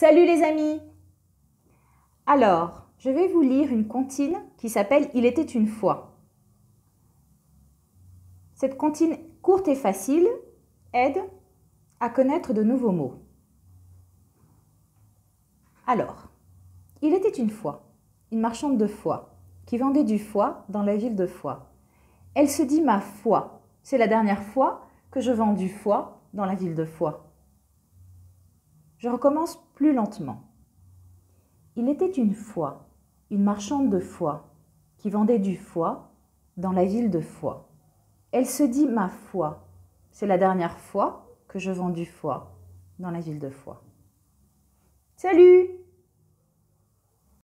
Salut les amis Alors, je vais vous lire une comptine qui s'appelle Il était une fois. Cette comptine courte et facile aide à connaître de nouveaux mots. Alors, il était une fois, une marchande de foie, qui vendait du foie dans la ville de Foie. Elle se dit ma foi, c'est la dernière fois que je vends du foie dans la ville de Foie ». Je recommence plus lentement. Il était une fois une marchande de foie qui vendait du foie dans la ville de Foie. Elle se dit Ma foi, c'est la dernière fois que je vends du foie dans la ville de Foie. » Salut